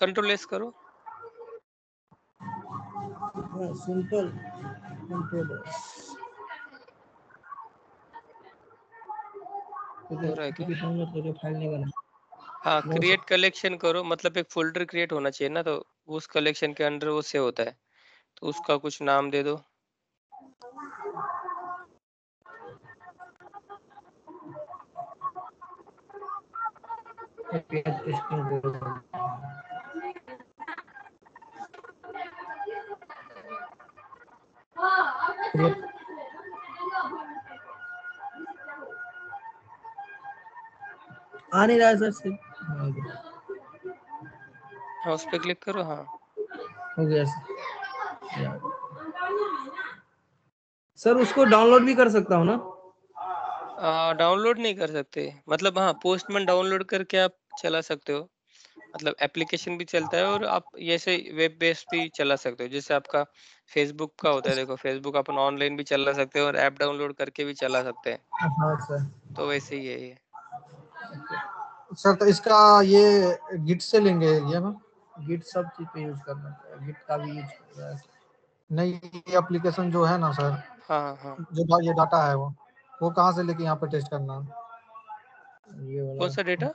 Control S करो simple हाँ create collection हाँ, करो मतलब एक फोल्डर क्रिएट होना चाहिए ना तो उस कलेक्शन के अंडर वो से होता है तो उसका कुछ नाम दे दो टेस्टिंग आ नहीं रहा सर से हाँ, उस पर क्लिक करो हाँ हो गया सर सर उसको डाउनलोड भी कर सकता हूँ ना डाउनलोड नहीं कर सकते मतलब हाँ पोस्टमैन डाउनलोड करके आप चला सकते हो मतलब एप्लीकेशन भी चलता है और आप जैसे वेब बेस्ड भी चला सकते हो जैसे आपका फेसबुक का होता है देखो फेसबुक अपन ऑनलाइन भी चला सकते हैं और ऐप डाउनलोड करके भी चला सकते हैं हाँ तो वैसे ही है ये सर तो इसका ये गिट से लेंगे ये हम गिट सब चीज पे यूज करना है गिट का भी यूज कर रहा है नहीं ये एप्लीकेशन जो है ना सर हाँ हाँ, हाँ। जो ये डाटा है वो वो कहाँ से लेके यहाँ पे टेस्ट करना ये वाला कौन सा डाटा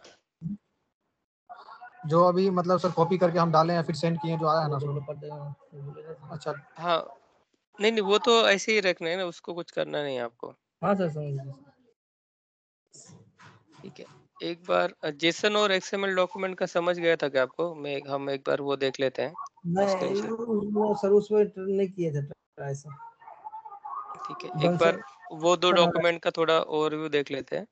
जो अभी मतलब सर कॉपी करके हम डाले हैं फिर सेंड किए जो आया है ना सर अच्छा हाँ नहीं नहीं वो तो ऐसे ही रखना है ना उसको कुछ करना नहीं है आपको हाँ सर समझ ठीक है एक बार जेसन और एक्सएमएल डॉक्यूमेंट का समझ गया था क्या आपको मैं हम एक बार वो देख लेते हैं नहीं वो सर उसमें नहीं किए थे ठीक है एक बार वो दो डॉक्यूमेंट हाँ। का थोड़ा ओवरव्यू देख लेते हैं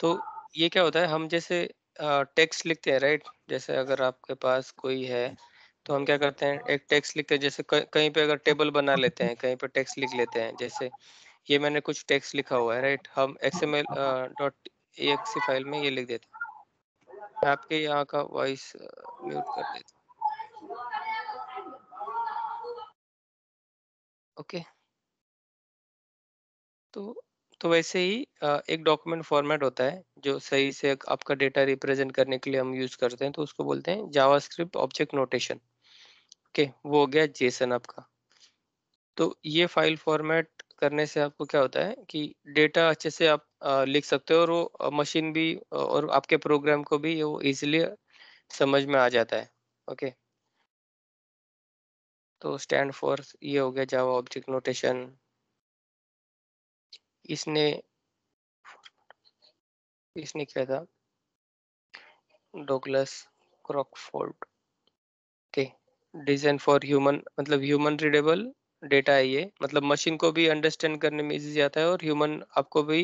तो ये क्या होता है हम जैसे टेक्स्ट लिखते हैं राइट जैसे अगर आपके पास कोई है तो हम क्या करते हैं एक टेक्स्ट लिख के जैसे कहीं पे अगर टेबल बना लेते हैं कहीं पे टेक्स्ट लिख लेते हैं जैसे ये मैंने कुछ टेक्स्ट लिखा हुआ है राइट हम एक्सएमएल डॉट एक्सी e e फाइल में ये लिख देते हैं आपके यहाँ का वॉइस म्यूट कर देता ओके okay. तो तो वैसे ही एक डॉक्यूमेंट फॉर्मेट होता है जो सही से आपका डेटा रिप्रेजेंट करने के लिए हम यूज करते हैं तो उसको बोलते हैं जावास्क्रिप्ट ऑब्जेक्ट नोटेशन ओके वो हो गया जेसन आपका तो ये फाइल फॉर्मेट करने से आपको क्या होता है कि डेटा अच्छे से आप लिख सकते हो और वो मशीन भी और आपके प्रोग्राम को भी वो इजिली समझ में आ जाता है ओके तो स्टैंड फॉर ये हो गया जावा ऑब्जेक्ट नोटेशन इसने इसने किया था डोगलस क्रॉकफोर्ड के डिजाइन फॉर ह्यूमन मतलब ह्यूमन रीडेबल डेटा है ये मतलब मशीन को भी अंडरस्टैंड करने में इजी जाता है और ह्यूमन आपको भी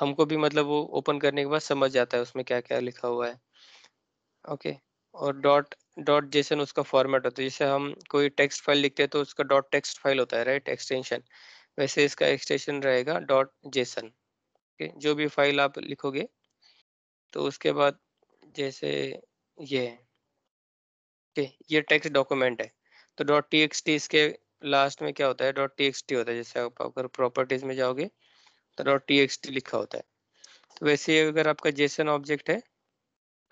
हमको भी मतलब वो ओपन करने के बाद समझ जाता है उसमें क्या क्या लिखा हुआ है ओके okay. और डॉट डॉट जैसे उसका फॉर्मेट होता है जैसे हम कोई टेक्स्ट फाइल लिखते हैं तो उसका डॉट टेक्स्ट फाइल होता है राइट एक्सटेंशन right? वैसे इसका एक्सटेंशन रहेगा डॉट जेसन ओके जो भी फाइल आप लिखोगे तो उसके बाद जैसे ये ओके ये टेक्स्ट डॉक्यूमेंट है तो डॉट टी इसके लास्ट में क्या होता है डॉट टी होता है जैसे आप अगर प्रॉपर्टीज में जाओगे तो डॉट टी लिखा होता है तो वैसे अगर आपका जेसन ऑब्जेक्ट है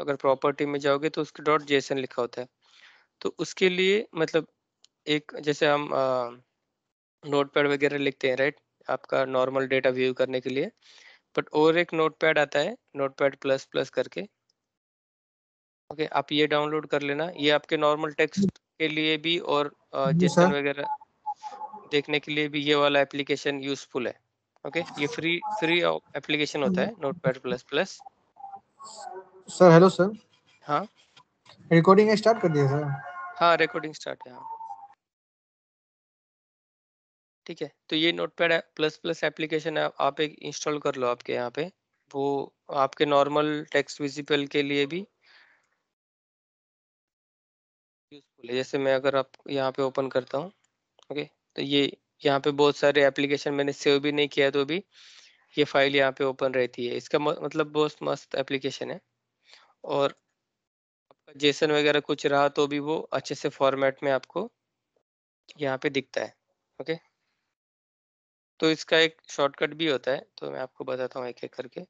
अगर प्रॉपर्टी में जाओगे तो उसके डॉट जेसन लिखा होता है तो उसके लिए मतलब एक जैसे हम आ, नोट पैड वगैरह लिखते हैं राइट आपका नॉर्मल डेटा व्यू करने के लिए बट और एक नोट पैड आता है नोट पैड प्लस प्लस करके ओके okay, आप ये डाउनलोड कर लेना ये आपके नॉर्मल हम्म। टेक्स्ट के लिए भी और जेसन वगैरह देखने के लिए भी ये वाला एप्लीकेशन यूजफुल है ओके okay? ये फ्री फ्री एप्लीकेशन होता है Notepad plus plus sir hello sir हाँ रिकॉर्डिंग स्टार्ट कर दिया सर हाँ रिकॉर्डिंग स्टार्ट है हाँ ठीक है तो ये नोटपैड प्लस प्लस एप्लीकेशन है आप एक इंस्टॉल कर लो आपके यहाँ पे वो आपके नॉर्मल टेक्स्ट विजिबल के लिए भी यूजफुल है जैसे मैं अगर आप यहाँ पे ओपन करता हूँ ओके तो ये यहाँ पे बहुत सारे एप्लीकेशन मैंने सेव भी नहीं किया तो भी ये फाइल यहाँ पे ओपन रहती है इसका मतलब बहुत मस्त एप्लीकेशन है और आपका जेसन वगैरह कुछ रहा तो भी वो अच्छे से फॉर्मेट में आपको यहाँ पे दिखता है ओके तो इसका एक शॉर्टकट भी होता है तो मैं आपको बताता हूँ एक एक करके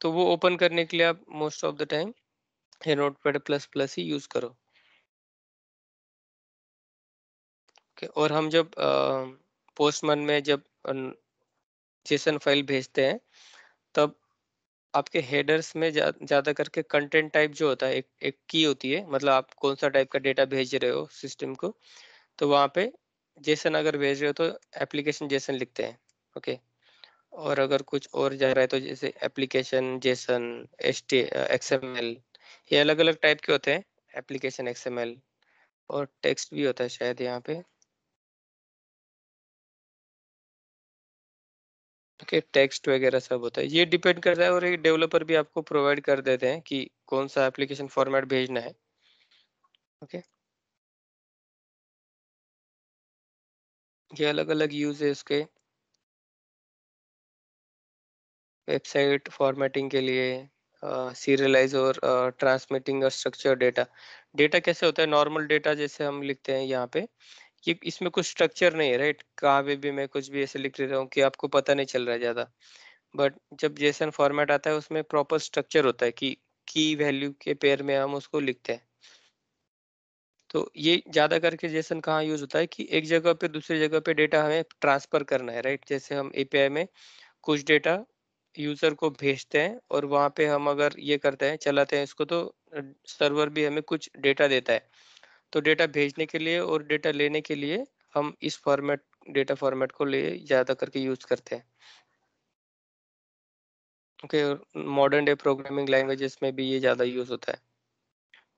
तो वो ओपन करने के लिए आप most of the time Notepad plus plus ही यूज करो okay, और हम जब पोस्टमैन में जब जेसन फाइल भेजते हैं तब आपके हेडर्स में ज़्यादा करके कंटेंट टाइप जो होता है एक एक की होती है मतलब आप कौन सा टाइप का डेटा भेज रहे हो सिस्टम को तो वहाँ पे जेसन अगर भेज रहे हो तो एप्लीकेशन जेसन लिखते हैं ओके और अगर कुछ और जा रहा है तो जैसे application JSON S T L ये अलग अलग टाइप के होते हैं एप्लीकेशन एल और टेक्स्ट भी होता है शायद यहाँ पे ओके टेक्स्ट वगैरह सब होता है ये डिपेंड करता है और एक डेवलपर भी आपको प्रोवाइड कर देते हैं कि कौन सा एप्लीकेशन फॉर्मेट भेजना है ओके okay? ये अलग अलग यूज है इसके वेबसाइट फॉर्मेटिंग के लिए सीरियलाइज और ट्रांसमिटिंग और स्ट्रक्चर डेटा डेटा कैसे होता है नॉर्मल डेटा जैसे हम लिखते हैं यहाँ पे कि इसमें कुछ स्ट्रक्चर नहीं है राइट कहाँ पे भी मैं कुछ भी ऐसे लिख रहा हूँ कि आपको पता नहीं चल रहा ज़्यादा बट जब जेसन फॉर्मेट आता है उसमें प्रॉपर स्ट्रक्चर होता है कि की वैल्यू के पेयर में हम उसको लिखते हैं तो ये ज़्यादा करके जेसन कहाँ यूज़ होता है कि एक जगह पे दूसरी जगह पे डेटा हमें ट्रांसफ़र करना है राइट जैसे हम ए में कुछ डेटा यूज़र को भेजते हैं और वहाँ पे हम अगर ये करते हैं चलाते हैं इसको तो सर्वर भी हमें कुछ डेटा देता है तो डेटा भेजने के लिए और डेटा लेने के लिए हम इस फॉर्मेट डेटा फॉर्मेट को ले ज़्यादा करके यूज़ करते हैं okay modern day programming languages में भी ये ज़्यादा यूज़ होता है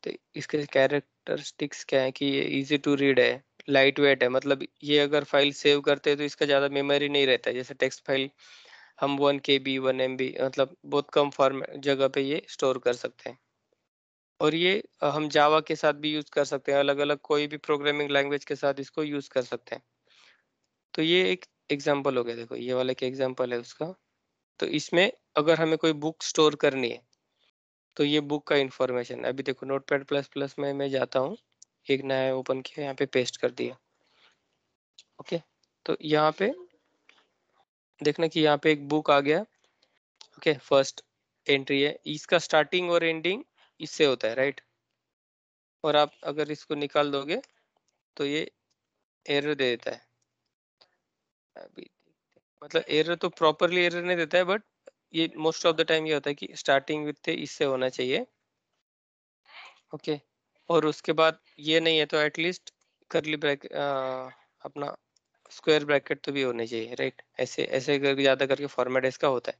तो इसके कैरेक्टरिस्टिक्स क्या है कि ये इजी टू रीड है लाइट वेट है मतलब ये अगर फाइल सेव करते हैं तो इसका ज़्यादा मेमोरी नहीं रहता जैसे टेक्स्ट फाइल हम one K B one M B मतलब बहुत कम फॉर्म जगह पे ये स्टोर कर सकते हैं और ये हम जावा के साथ भी यूज़ कर सकते हैं अलग अलग कोई भी प्रोग्रामिंग लैंग्वेज के साथ इसको यूज़ कर सकते हैं तो ये एक एग्जाम्पल हो गया देखो ये वाला एक एग्जाम्पल है उसका तो इसमें अगर हमें कोई बुक स्टोर करनी है तो ये बुक का इन्फॉर्मेशन अभी देखो नोट पैड प्लस प्लस में मैं जाता हूँ एक नया ओपन किया यहाँ पे पेस्ट कर दिया ओके तो यहाँ पे देखना कि यहाँ पे एक बुक आ गया ओके फर्स्ट एंट्री है इसका स्टार्टिंग और एंडिंग इससे होता है राइट और आप अगर इसको निकाल दोगे तो ये एरर दे देता है अभी मतलब एरर तो प्रॉपरली एरर नहीं देता है बट ये मोस्ट ऑफ द टाइम ये होता है कि स्टार्टिंग विथ इससे होना चाहिए ओके okay. और उसके बाद ये नहीं है तो एटलीस्ट करली ब्रैकेट अपना स्क्वायर ब्रैकेट तो भी होने चाहिए राइट ऐसे ऐसे करके ज़्यादा करके फॉर्मेट इसका होता है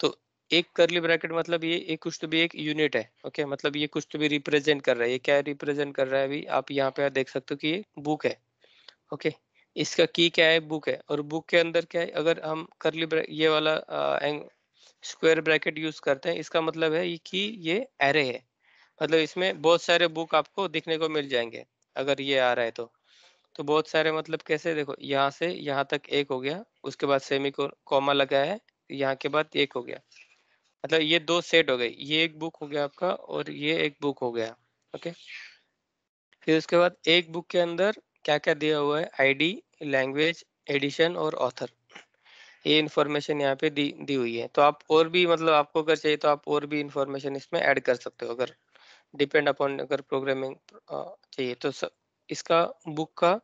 तो एक करली ब्रैकेट मतलब ये एक कुछ तो भी एक यूनिट है ओके okay? मतलब ये कुछ तो भी रिप्रेजेंट कर रहा है ये क्या रिप्रेजेंट कर रहा है अभी आप यहाँ पे देख सकते हो कि ये बुक है ओके okay? इसका की क्या है बुक है और बुक के अंदर क्या है अगर हम करली ये वाला स्क्वायर ब्रैकेट यूज करते हैं इसका मतलब है की ये एरे है मतलब इसमें बहुत सारे बुक आपको दिखने को मिल जाएंगे अगर ये आ रहा है तो तो बहुत सारे मतलब कैसे देखो यहाँ से यहाँ तक एक हो गया उसके बाद सेमी को कॉमा लगा है यहाँ के बाद एक हो गया मतलब ये दो सेट हो गए ये एक बुक हो गया आपका और ये एक बुक हो गया ओके फिर उसके बाद एक बुक के अंदर क्या क्या दिया हुआ है आईडी लैंग्वेज एडिशन और ऑथर ये इन्फॉर्मेशन यहाँ पे दी दी हुई है तो आप और भी मतलब आपको अगर चाहिए तो आप और भी इन्फॉर्मेशन इसमें ऐड कर सकते हो अगर डिपेंड अपॉन अगर प्रोग्रामिंग चाहिए तो स, इसका बुक का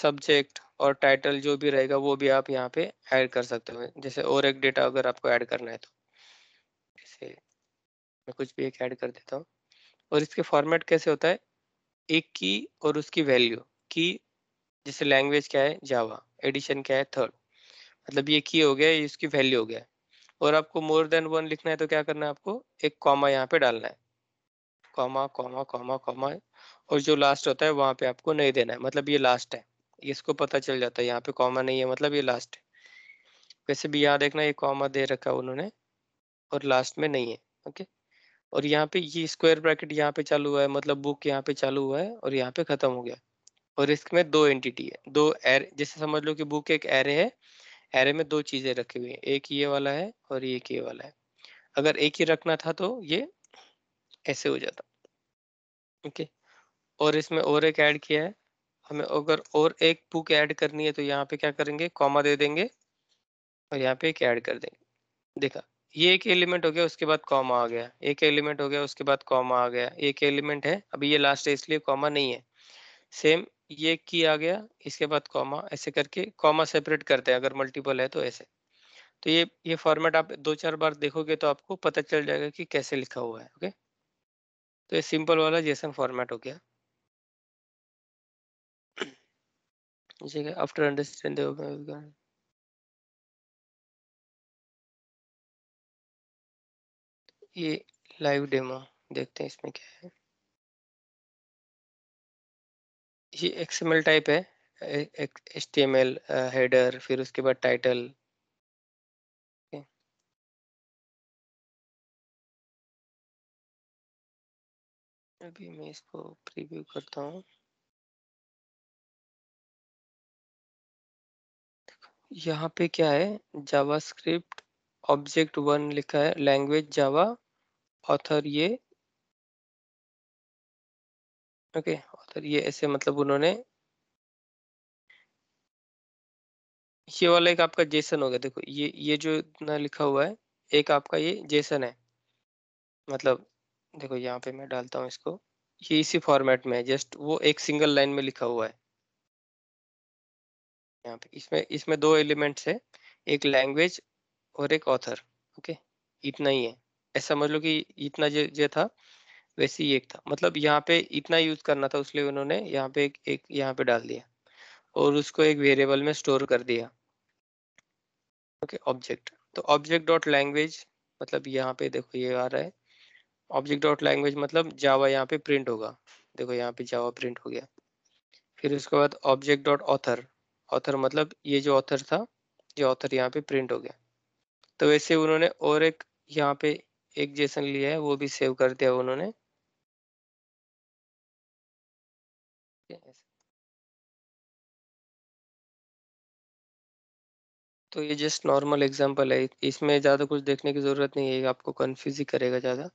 सब्जेक्ट और टाइटल जो भी रहेगा वो भी आप यहाँ पे ऐड कर सकते हो जैसे और एक डेटा अगर आपको ऐड करना है तो जैसे मैं कुछ भी एक ऐड कर देता हूँ और इसके फॉर्मेट कैसे होता है एक की और उसकी वैल्यू की जैसे लैंग्वेज क्या है जावा एडिशन क्या है थर्ड मतलब ये की हो गया ये उसकी वैल्यू हो गया और आपको मोर देन वन लिखना है तो क्या करना है आपको एक कॉमा यहाँ पे डालना है कॉमा कॉमा कॉमा कॉमा और जो लास्ट होता है वहाँ पे आपको नहीं देना है मतलब ये लास्ट है इसको पता चल जाता है यहाँ पे कॉमा नहीं है मतलब ये लास्ट है वैसे भी यहाँ देखना ये कॉमा दे रखा है उन्होंने और लास्ट में नहीं है ओके okay? और यहाँ पे ये स्क्वायर ब्रैकेट यहाँ पे चालू हुआ है मतलब बुक यहाँ पे चालू हुआ है और यहाँ पे खत्म हो गया और इसमें दो एंटिटी है दो एरे जैसे समझ लो कि बुक एक एरे है एरे में दो चीजें रखी हुई है एक ये वाला है और एक ये वाला है अगर एक ही रखना था तो ये ऐसे हो जाता ओके और इसमें और एक ऐड किया है हमें अगर और एक बुक ऐड करनी है तो यहाँ पे क्या करेंगे कॉमा दे देंगे और यहाँ पे एक ऐड कर देंगे देखा ये एक एलिमेंट हो गया उसके बाद कॉमा आ गया एक एलिमेंट हो गया उसके बाद कॉमा आ गया एक एलिमेंट है अभी ये लास्ट है इसलिए कॉमा नहीं है सेम ये की आ गया इसके बाद कॉमा ऐसे करके कॉमा सेपरेट करते हैं अगर मल्टीपल है तो ऐसे तो ये ये फॉर्मेट आप दो चार बार देखोगे तो आपको पता चल जाएगा कि कैसे लिखा हुआ है ओके तो ये सिंपल वाला जैसन फॉर्मेट हो गया ठीक है आफ्टर अंडरस्टैंड ये लाइव डेमो देखते हैं इसमें क्या है ये एक्सएमएल टाइप है H T M L header फिर उसके बाद टाइटल अभी मैं इसको प्रीव्यू करता हूँ यहाँ पे क्या है जावास्क्रिप्ट ऑब्जेक्ट वन लिखा है लैंग्वेज जावा ऑथर ये ओके ऑथर ये ऐसे मतलब उन्होंने ये वाला एक आपका जेसन हो गया देखो ये ये जो इतना लिखा हुआ है एक आपका ये जेसन है मतलब देखो यहाँ पे मैं डालता हूँ इसको ये इसी फॉर्मेट में है जस्ट वो एक सिंगल लाइन में लिखा हुआ है यहाँ पे इसमें इसमें दो एलिमेंट्स है एक लैंग्वेज और एक ऑथर ओके इतना ही है ऐसा समझ लो कि इतना जो जो था वैसे ही एक था मतलब यहाँ पे इतना यूज करना था उसलिए उन्होंने यहाँ पे एक, एक यहाँ पे डाल दिया और उसको एक वेरिएबल में स्टोर कर दिया ओके okay, ऑब्जेक्ट तो ऑब्जेक्ट डॉट लैंग्वेज मतलब यहाँ पे देखो ये आ रहा है ऑब्जेक्ट डॉट लैंग्वेज मतलब जावा यहाँ पे प्रिंट होगा देखो यहाँ पे जावा प्रिंट हो गया फिर उसके बाद ऑब्जेक्ट डॉट ऑथर ऑथर मतलब ये जो ऑथर था ये ऑथर यहाँ पे प्रिंट हो गया तो वैसे उन्होंने और एक यहाँ पे एक जेसन लिया है वो भी सेव कर दिया उन्होंने तो ये जस्ट नॉर्मल एग्जांपल है इसमें ज़्यादा कुछ देखने की ज़रूरत नहीं है आपको कंफ्यूज ही करेगा ज़्यादा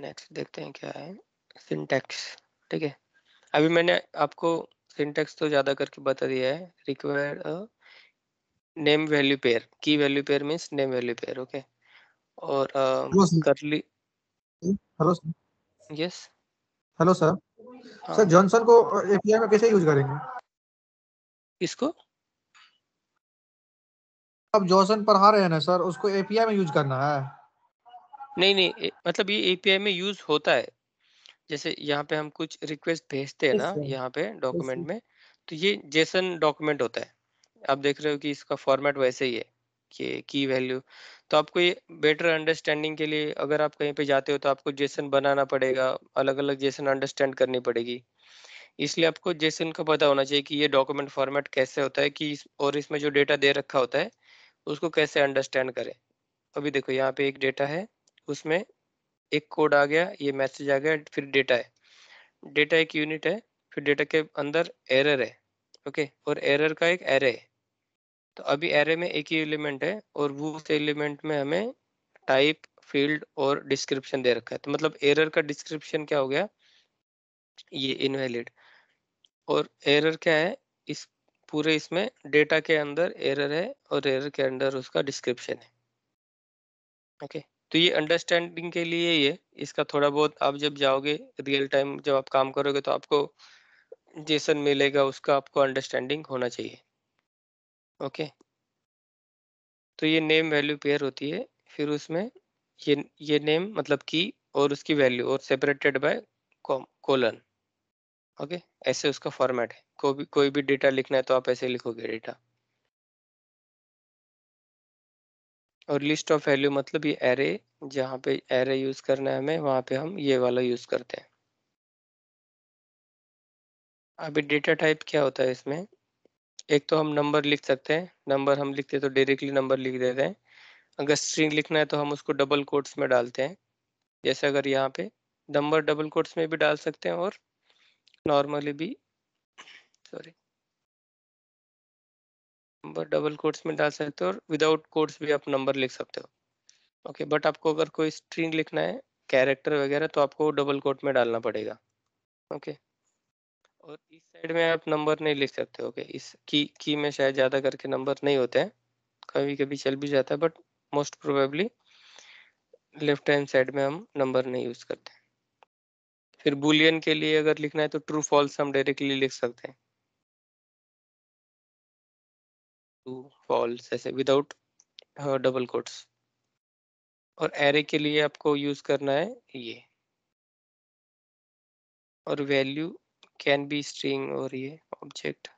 नेक्स्ट देखते हैं क्या है सिंटेक्स ठीक है अभी मैंने आपको सिंटेक्स तो ज़्यादा करके बता दिया है रिक्वायर नेम वैल्यू पेयर की value pair means name value pair okay और करली hello yes hello sir sir JSON को एपीआई में कैसे यूज करेंगे किसको अब जॉनसन पढ़ा रहे हैं ना सर उसको एपीआई में यूज करना है नहीं नहीं मतलब ये एपीआई में यूज होता है जैसे यहाँ पे हम कुछ रिक्वेस्ट भेजते हैं ना यहाँ पे डॉक्यूमेंट में तो ये जेसन डॉक्यूमेंट होता है आप देख रहे हो कि इसका फॉर्मेट वैसे ही है कि की वैल्यू तो आपको ये बेटर अंडरस्टैंडिंग के लिए अगर आप कहीं पे जाते हो तो आपको जेसन बनाना पड़ेगा अलग अलग जेसन अंडरस्टैंड करनी पड़ेगी इसलिए आपको जेसन का पता होना चाहिए कि ये डॉक्यूमेंट फॉर्मेट कैसे होता है कि इस, और इसमें जो डेटा दे रखा होता है उसको कैसे अंडरस्टैंड करें अभी देखो यहाँ पे एक डेटा है उसमें एक कोड आ गया ये मैसेज आ गया फिर डेटा है डेटा एक यूनिट है फिर डेटा के अंदर एरर है ओके और एरर का एक एरे है तो अभी एरे में एक ही एलिमेंट है और वो उस एलिमेंट में हमें टाइप फील्ड और डिस्क्रिप्शन दे रखा है तो मतलब एरर का डिस्क्रिप्शन क्या हो गया ये इनवैलिड और एरर क्या है इस पूरे इसमें डेटा के अंदर एरर है और एरर के अंदर उसका डिस्क्रिप्शन है ओके तो ये अंडरस्टैंडिंग के लिए ये इसका थोड़ा बहुत आप जब जाओगे रियल टाइम जब आप काम करोगे तो आपको जेसन मिलेगा उसका आपको अंडरस्टैंडिंग होना चाहिए ओके तो ये नेम वैल्यू पेयर होती है फिर उसमें ये ये नेम मतलब की और उसकी वैल्यू और सेपरेटेड बाय कोलन ओके ऐसे उसका फॉर्मेट है को भी कोई भी डेटा लिखना है तो आप ऐसे लिखोगे डेटा और लिस्ट ऑफ वैल्यू मतलब ये एरे जहाँ पे एरे यूज करना है हमें वहाँ पे हम ये वाला यूज करते हैं अभी डेटा टाइप क्या होता है इसमें एक तो हम नंबर लिख सकते हैं नंबर हम लिखते हैं तो डायरेक्टली नंबर लिख देते हैं अगर स्ट्रिंग लिखना है तो हम उसको डबल कोट्स में डालते हैं जैसे अगर यहाँ पे नंबर डबल कोट्स में भी डाल सकते हैं और नॉर्मली भी सॉरी नंबर डबल कोट्स में डाल सकते हो और विदाउट कोट्स भी आप नंबर लिख सकते हो ओके बट आपको अगर कोई स्ट्रिंग लिखना है कैरेक्टर वगैरह तो आपको डबल कोट में डालना पड़ेगा ओके और इस साइड में आप नंबर नहीं लिख सकते होगे इस की की में शायद ज़्यादा करके नंबर नहीं होते हैं कभी कभी चल भी जाता है but most probably left hand side में हम नंबर नहीं यूज़ करते फिर बुलियन के लिए अगर लिखना है तो ट्रू फॉल्स हम डायरेक्टली लिख सकते हैं ट्रू फॉल्स ऐसे विदाउट डबल कोट्स और एरे के लिए आपको यूज करना है ये और वैल्यू कैन बी स्ट्रिंग और ये ऑब्जेक्ट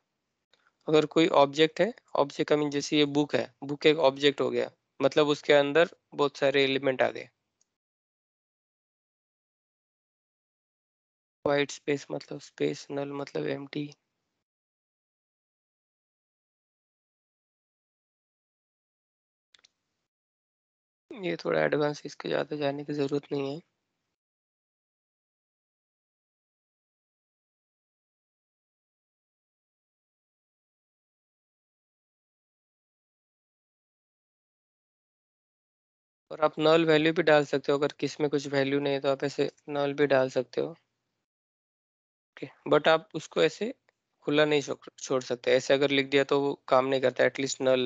अगर कोई ऑब्जेक्ट है ऑब्जेक्ट का मीन जैसे ये बुक है बुक एक ऑब्जेक्ट हो गया मतलब उसके अंदर बहुत सारे एलिमेंट आ गए वाइट स्पेस मतलब स्पेस नल मतलब टी ये थोड़ा एडवांस इसके ज़्यादा जाने की ज़रूरत नहीं है और आप नल वैल्यू भी डाल सकते हो अगर किस में कुछ वैल्यू नहीं है तो आप ऐसे नल भी डाल सकते हो ओके बट आप उसको ऐसे खुला नहीं छोड़ सकते ऐसे अगर लिख दिया तो वो काम नहीं करता एटलीस्ट नल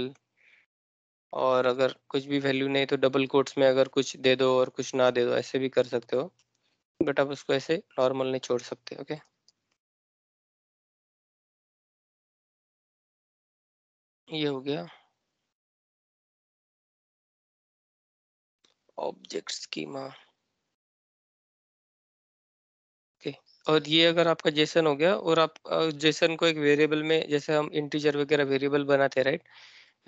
और अगर कुछ भी वैल्यू नहीं तो डबल कोट्स में अगर कुछ दे दो और कुछ ना दे दो ऐसे भी कर सकते हो बट आप उसको ऐसे नॉर्मल नहीं छोड़ सकते ओके ये हो गया ऑब्जेक्ट स्कीमा और ये अगर आपका जेसन हो गया और आप जेसन को एक वेरिएबल में जैसे हम इंटीजर वगैरह वेरिएबल बनाते राइट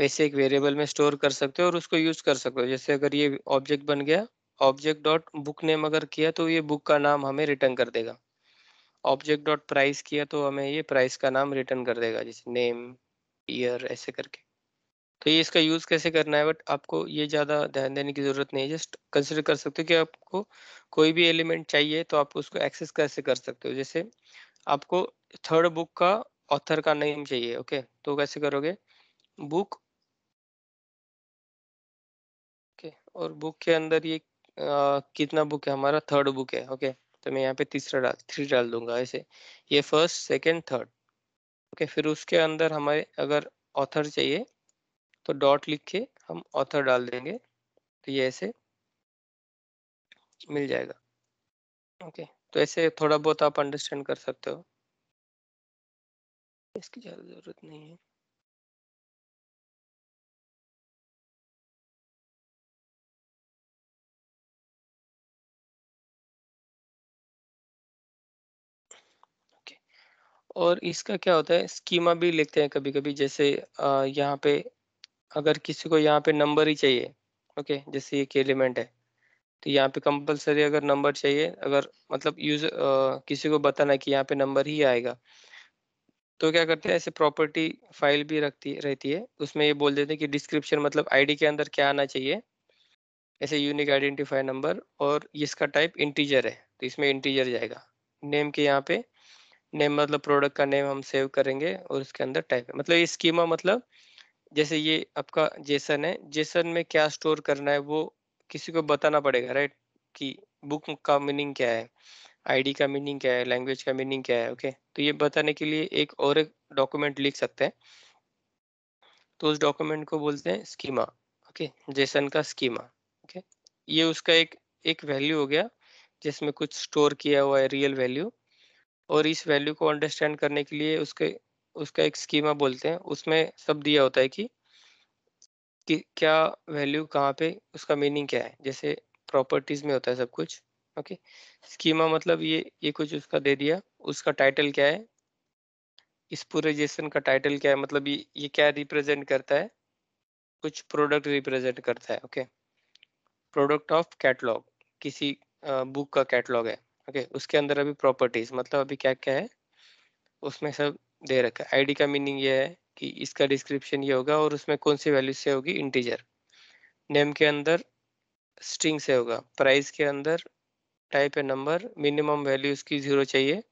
वैसे एक वेरिएबल में स्टोर कर सकते हो और उसको यूज कर सकते हो जैसे अगर ये ऑब्जेक्ट बन गया ऑब्जेक्ट डॉट बुक नेम अगर किया तो ये बुक का नाम हमें रिटर्न कर देगा ऑब्जेक्ट डॉट प्राइस किया तो हमें ये प्राइस का नाम रिटर्न कर देगा जैसे नेम ईयर ऐसे करके तो ये इसका यूज़ कैसे करना है बट आपको ये ज़्यादा ध्यान देने की ज़रूरत नहीं है जस्ट कंसिडर कर सकते हो कि आपको कोई भी एलिमेंट चाहिए तो आप उसको एक्सेस कैसे कर सकते हो जैसे आपको थर्ड बुक का ऑथर का नेम चाहिए ओके तो कैसे करोगे बुक ओके और बुक के अंदर ये आ, कितना बुक है हमारा थर्ड बुक है ओके तो मैं यहाँ पे तीसरा डाल थ्री डाल दूंगा ऐसे ये फर्स्ट सेकेंड थर्ड ओके फिर उसके अंदर हमारे अगर ऑथर चाहिए तो डॉट लिख के हम ऑथर डाल देंगे तो ये ऐसे मिल जाएगा ओके तो ऐसे थोड़ा बहुत आप अंडरस्टैंड कर सकते हो इसकी ज़्यादा ज़रूरत नहीं है और इसका क्या होता है स्कीमा भी लिखते हैं कभी कभी जैसे यहाँ पे अगर किसी को यहाँ पे नंबर ही चाहिए ओके जैसे एक एलिमेंट है तो यहाँ पे कंपलसरी अगर नंबर चाहिए अगर मतलब यूज किसी को बताना कि यहाँ पे नंबर ही आएगा तो क्या करते हैं ऐसे प्रॉपर्टी फाइल भी रखती रहती है उसमें ये बोल देते हैं कि डिस्क्रिप्शन मतलब आईडी के अंदर क्या आना चाहिए ऐसे यूनिक आइडेंटिफाई नंबर और इसका टाइप इंटीजर है तो इसमें इंटीजर जाएगा नेम के यहाँ पे नेम मतलब प्रोडक्ट का नेम हम सेव करेंगे और उसके अंदर टाइप है मतलब ये स्कीमा मतलब जैसे ये आपका जेसन है जेसन में क्या स्टोर करना है वो किसी को बताना पड़ेगा राइट कि बुक का मीनिंग क्या है आईडी का मीनिंग क्या है लैंग्वेज का मीनिंग क्या है ओके तो ये बताने के लिए एक और एक डॉक्यूमेंट लिख सकते हैं तो उस डॉक्यूमेंट को बोलते हैं स्कीमा ओके जेसन का स्कीमा ओके ये उसका एक एक वैल्यू हो गया जिसमें कुछ स्टोर किया हुआ है रियल वैल्यू और इस वैल्यू को अंडरस्टैंड करने के लिए उसके उसका एक स्कीमा बोलते हैं उसमें सब दिया होता है कि, कि क्या वैल्यू कहाँ पे उसका मीनिंग क्या है जैसे प्रॉपर्टीज में होता है सब कुछ ओके स्कीमा मतलब ये ये कुछ उसका दे दिया उसका टाइटल क्या है इस पूरे जेसन का टाइटल क्या है मतलब ये ये क्या रिप्रेजेंट करता है कुछ प्रोडक्ट रिप्रेजेंट करता है ओके प्रोडक्ट ऑफ कैटलॉग किसी बुक का कैटलॉग है ओके उसके अंदर अभी प्रॉपर्टीज मतलब अभी क्या क्या है उसमें सब दे रखा है आईडी का मीनिंग ये है कि इसका डिस्क्रिप्शन ये होगा और उसमें कौन सी वैल्यू से होगी इंटीजर नेम के अंदर स्ट्रिंग से होगा प्राइस के अंदर टाइप है नंबर मिनिमम वैल्यू उसकी ज़ीरो चाहिए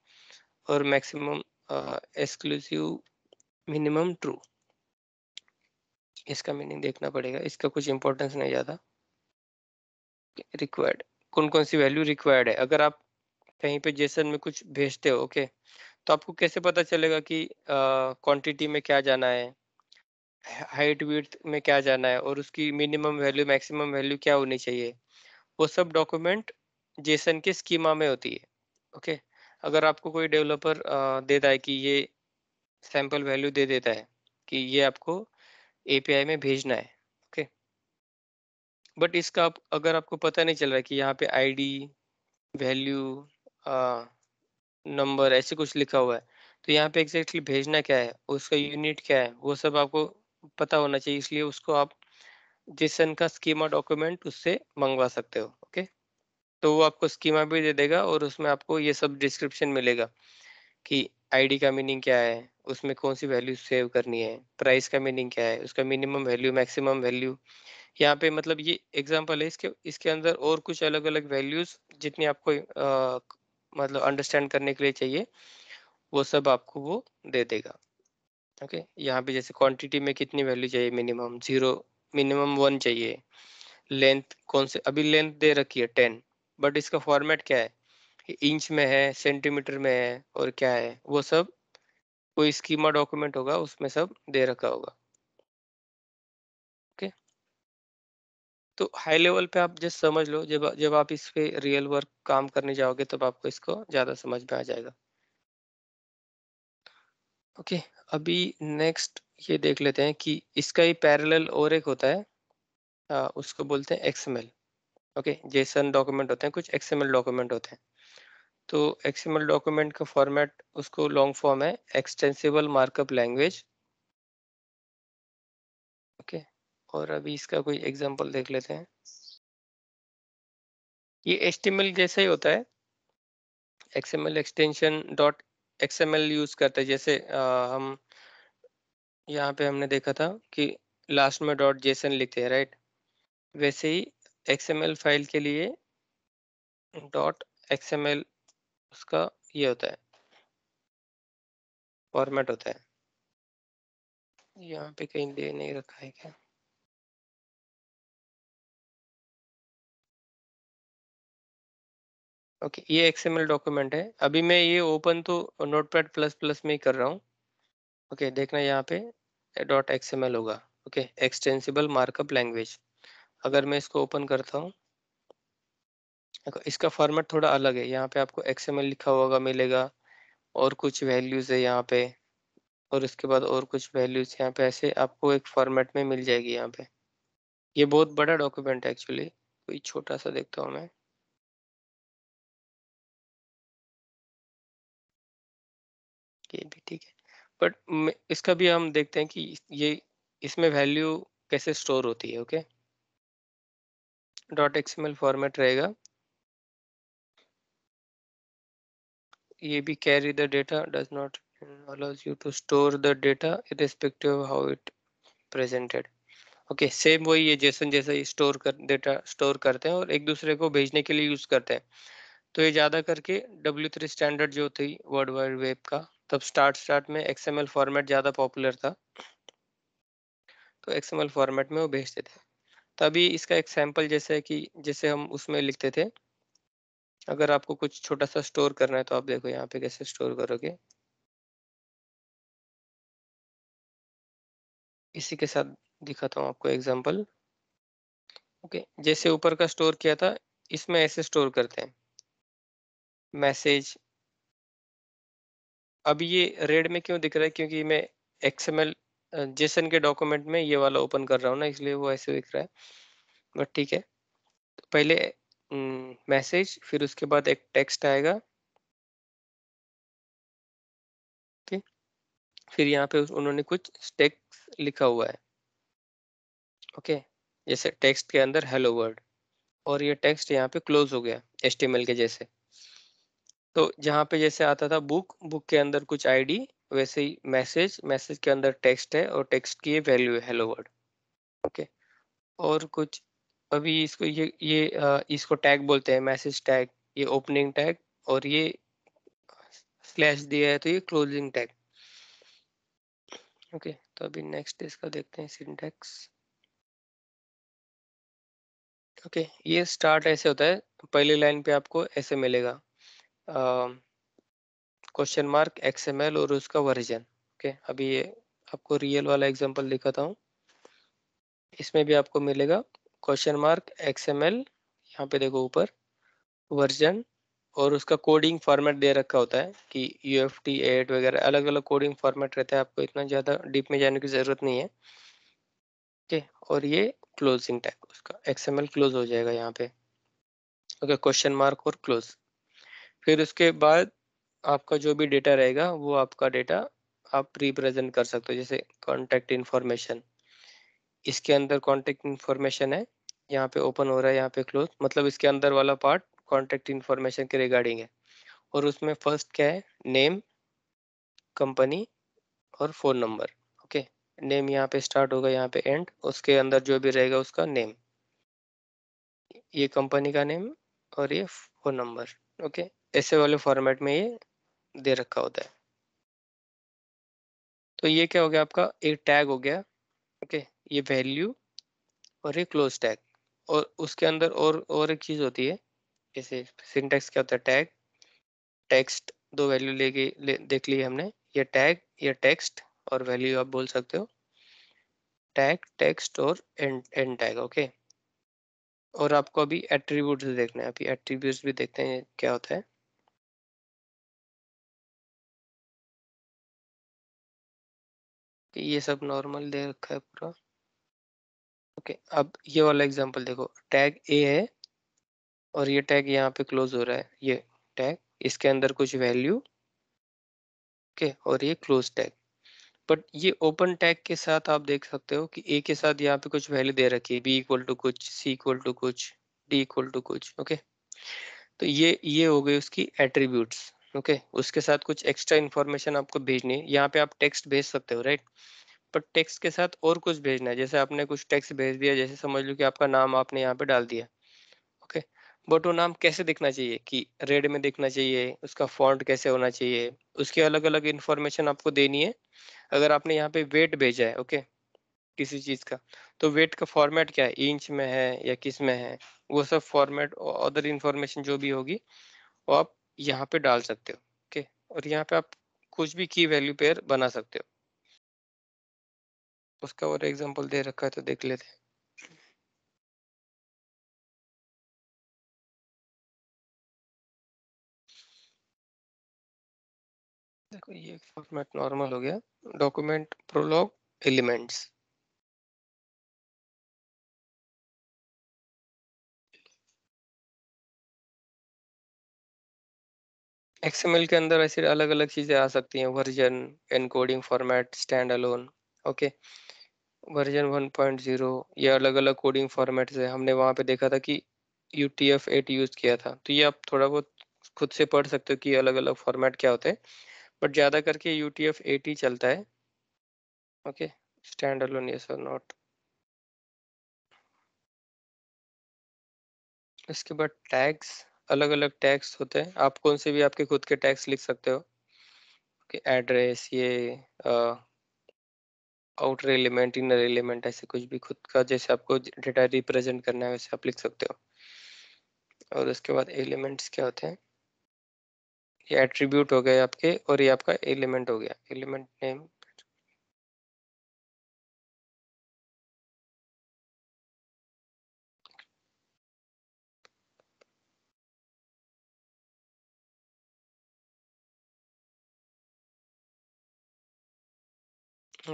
और मैक्सिमम एक्सक्लूसिव मिनिमम ट्रू इसका मीनिंग देखना पड़ेगा इसका कुछ इंपॉर्टेंस नहीं ज़्यादा रिक्वायर्ड कौन कौन सी वैल्यू रिक्वायर्ड है अगर आप कहीं पे जेसन में कुछ भेजते हो ओके okay? तो आपको कैसे पता चलेगा कि क्वांटिटी में क्या जाना है हाइट वीट में क्या जाना है और उसकी मिनिमम वैल्यू मैक्सिमम वैल्यू क्या होनी चाहिए वो सब डॉक्यूमेंट जेसन के स्कीमा में होती है ओके अगर आपको कोई डेवलपर देता है कि ये सैम्पल वैल्यू दे देता है कि ये आपको एपीआई में भेजना है ओके बट इसका अगर आपको पता नहीं चल रहा है कि यहाँ पे आईडी वैल्यू नंबर ऐसे कुछ लिखा हुआ है तो यहाँ पे एग्जैक्टली भेजना क्या है उसका यूनिट क्या है वो सब आपको पता होना चाहिए इसलिए उसको आप जिसन का स्कीमा डॉक्यूमेंट उससे मंगवा सकते हो ओके तो वो आपको स्कीमा भी दे देगा और उसमें आपको ये सब डिस्क्रिप्शन मिलेगा कि आईडी का मीनिंग क्या है उसमें कौन सी वैल्यू सेव करनी है प्राइस का मीनिंग क्या है उसका मिनिमम वैल्यू मैक्सिमम वैल्यू यहाँ पे मतलब ये एग्जांपल है इसके इसके अंदर और कुछ अलग अलग वैल्यूज जितनी आपको मतलब अंडरस्टैंड करने के लिए चाहिए वो सब आपको वो दे देगा ओके okay? यहाँ पे जैसे क्वांटिटी में कितनी वैल्यू चाहिए मिनिमम जीरो मिनिमम वन चाहिए लेंथ कौन से अभी लेंथ दे रखी है टेन बट इसका फॉर्मेट क्या है इंच में है सेंटीमीटर में है और क्या है वो सब कोई स्कीमा डॉक्यूमेंट होगा उसमें सब दे रखा होगा तो हाई लेवल पे आप जस्ट समझ लो जब जब आप इस पे रियल वर्क काम करने जाओगे तब तो आपको इसको ज़्यादा समझ में आ जाएगा ओके okay, अभी नेक्स्ट ये देख लेते हैं कि इसका ही पैरेलल और एक होता है आ, उसको बोलते हैं एक्सएमएल ओके जेसन डॉक्यूमेंट होते हैं कुछ एक्सएमएल डॉक्यूमेंट होते हैं तो एक्सएमएल डॉक्यूमेंट का फॉर्मेट उसको लॉन्ग फॉर्म है एक्सटेंसिबल मार्कअप लैंग्वेज और अभी इसका कोई एग्जांपल देख लेते हैं ये एच जैसा ही होता है XML extension dot XML use करते हैं जैसे आ, हम यहाँ पे हमने देखा था कि लास्ट में डॉट जेसन लिखते हैं राइट वैसे ही एक्सएमएल फाइल के लिए डॉट एक्सएमएल उसका ये होता है फॉर्मेट होता है यहाँ पे कहीं दे नहीं रखा है क्या ओके ये एक्सएमएल डॉक्यूमेंट है अभी मैं ये ओपन तो नोटपैड प्लस प्लस में ही कर रहा हूँ ओके okay, देखना यहाँ पे डॉट एक्सएमएल होगा ओके एक्सटेंसिबल मार्कअप लैंग्वेज अगर मैं इसको ओपन करता हूँ इसका फॉर्मेट थोड़ा अलग है यहाँ पे आपको एक्सएमएल लिखा होगा मिलेगा और कुछ वैल्यूज़ है यहाँ पे और इसके बाद और कुछ वैल्यूज़ यहाँ पे ऐसे आपको एक फॉर्मेट में मिल जाएगी यहाँ पे ये बहुत बड़ा डॉक्यूमेंट है एक्चुअली कोई छोटा सा देखता हूँ मैं ये भी ठीक है बट इसका भी हम देखते हैं कि ये इसमें वैल्यू कैसे स्टोर होती है ओके डॉट एक्सएमएल फॉर्मेट रहेगा ये भी carry the data does not allows you to store the data irrespective how it presented okay same वही ये जैसन जैसा स्टोर कर डेटा स्टोर करते हैं और एक दूसरे को भेजने के लिए यूज करते हैं तो ये ज्यादा करके W3 स्टैंडर्ड जो थी वर्ल्ड वाइड वेब का तब स्टार्ट स्टार्ट में एक्सएमएल फॉर्मेट ज़्यादा पॉपुलर था तो एक्सएमएल फॉर्मेट में वो भेजते थे तभी इसका एग्जाम्पल जैसे कि जैसे हम उसमें लिखते थे अगर आपको कुछ छोटा सा स्टोर करना है तो आप देखो यहाँ पे कैसे स्टोर करोगे इसी के साथ दिखाता हूँ आपको एग्जाम्पल ओके जैसे ऊपर का स्टोर किया था इसमें ऐसे स्टोर करते हैं मैसेज अब ये रेड में क्यों दिख रहा है क्योंकि मैं एक्सएमएल जेसन के डॉक्यूमेंट में ये वाला ओपन कर रहा हूँ ना इसलिए वो ऐसे दिख रहा है बट ठीक है तो पहले मैसेज फिर उसके बाद एक टेक्स्ट आएगा ओके फिर यहाँ पे उन्होंने कुछ टेक्स्ट लिखा हुआ है ओके जैसे टेक्स्ट के अंदर हेलो वर्ड और ये टेक्स्ट यहाँ पे क्लोज हो गया एस के जैसे तो जहाँ पे जैसे आता था बुक बुक के अंदर कुछ आईडी वैसे ही मैसेज मैसेज के अंदर टेक्स्ट है और टेक्स्ट की ये वैल्यू हैलो वर्ड ओके और कुछ अभी इसको ये ये इसको टैग बोलते हैं मैसेज टैग ये ओपनिंग टैग और ये स्लैश दिया है तो ये क्लोजिंग टैग ओके तो अभी नेक्स्ट इसका देखते हैं सिंटेक्स ओके ये स्टार्ट ऐसे होता है पहली लाइन पे आपको ऐसे मिलेगा क्वेश्चन मार्क एक्सएमएल और उसका वर्जन ओके okay? अभी ये आपको रियल वाला एग्जांपल दिखाता हूँ इसमें भी आपको मिलेगा क्वेश्चन मार्क एक्सएमएल यहाँ पे देखो ऊपर वर्जन और उसका कोडिंग फॉर्मेट दे रखा होता है कि यू एफ टी एट वगैरह अलग अलग कोडिंग फॉर्मेट रहता है आपको इतना ज़्यादा डीप में जाने की ज़रूरत नहीं है ओके okay? और ये क्लोजिंग टैग उसका एक्स क्लोज हो जाएगा यहाँ पे ओके क्वेश्चन मार्क और क्लोज फिर उसके बाद आपका जो भी डेटा रहेगा वो आपका डेटा आप रिप्रेजेंट कर सकते हो जैसे कॉन्टैक्ट इन्फॉर्मेशन इसके अंदर कॉन्टैक्ट इन्फॉर्मेशन है यहाँ पे ओपन हो रहा है यहाँ पे क्लोज मतलब इसके अंदर वाला पार्ट कॉन्टैक्ट इन्फॉर्मेशन के रिगार्डिंग है और उसमें फर्स्ट क्या है नेम कंपनी और फ़ोन नंबर ओके नेम यहाँ पे स्टार्ट होगा यहाँ पे एंड उसके अंदर जो भी रहेगा उसका नेम ये कंपनी का नेम और ये फ़ोन नंबर ओके ऐसे वाले फॉर्मेट में ये दे रखा होता है तो ये क्या हो गया आपका एक टैग हो गया ओके ये वैल्यू और ये क्लोज टैग और उसके अंदर और और एक चीज़ होती है जैसे सिंटेक्स क्या होता है टैग टेक्स्ट दो वैल्यू लेके ले, देख ली हमने ये टैग ये टेक्स्ट और वैल्यू आप बोल सकते हो टैग टेक्स्ट और एंड एंड टैग ओके और आपको अभी एट्रीब्यूट्स देखना है अभी एट्रीब्यूट्स भी देखते हैं क्या होता है ओके ये सब नॉर्मल दे रखा है पूरा ओके अब ये वाला एग्जांपल देखो टैग ए है और ये टैग यहाँ पे क्लोज हो रहा है ये टैग इसके अंदर कुछ वैल्यू ओके और ये क्लोज टैग बट ये ओपन टैग के साथ आप देख सकते हो कि ए के साथ यहाँ पे कुछ वैल्यू दे रखी है बी इक्वल टू कुछ सी इक्वल टू कुछ डी इक्वल टू कुछ ओके तो ये ये हो गई उसकी एट्रीब्यूट्स ओके okay, उसके साथ कुछ एक्स्ट्रा इन्फॉर्मेशन आपको भेजनी है यहाँ पे आप टेक्स्ट भेज सकते हो राइट पर टेक्स्ट के साथ और कुछ भेजना है जैसे आपने कुछ टेक्स्ट भेज दिया जैसे समझ लो कि आपका नाम आपने यहाँ पे डाल दिया ओके okay, बट वो नाम कैसे दिखना चाहिए कि रेड में दिखना चाहिए उसका फॉन्ट कैसे होना चाहिए उसकी अलग अलग इन्फॉर्मेशन आपको देनी है अगर आपने यहाँ पे वेट भेजा है ओके okay, किसी चीज़ का तो वेट का फॉर्मेट क्या है इंच में है या किस में है वो सब फॉर्मेट और अदर इन्फॉर्मेशन जो भी होगी वो आप यहाँ पे डाल सकते हो ओके और यहाँ पे आप कुछ भी की वैल्यू पेयर बना सकते हो उसका और एग्जांपल दे रखा है तो देख लेते देखो ये फॉर्मेट नॉर्मल हो गया डॉक्यूमेंट प्रोलॉग एलिमेंट्स एक्सएमएल के अंदर ऐसी अलग अलग चीज़ें आ सकती हैं version encoding format standalone okay version 1.0 ये अलग अलग कोडिंग फॉर्मेट है हमने वहाँ पे देखा था कि U T F eight use किया था तो ये आप थोड़ा बहुत खुद से पढ़ सकते हो कि अलग अलग फॉर्मेट क्या होते हैं बट ज़्यादा करके यू टी एफ एट ही चलता है ओके स्टैंड अलोन ये सर नॉट इसके बाद टैग्स अलग अलग टैक्स होते हैं आप कौन से भी आपके खुद के टैक्स लिख सकते हो कि एड्रेस ये आउटर एलिमेंट इनर एलिमेंट ऐसे कुछ भी खुद का जैसे आपको डेटा रिप्रेजेंट करना है वैसे आप लिख सकते हो और उसके बाद एलिमेंट्स क्या होते हैं ये एट्रीब्यूट हो गए आपके और ये आपका एलिमेंट हो गया एलिमेंट नेम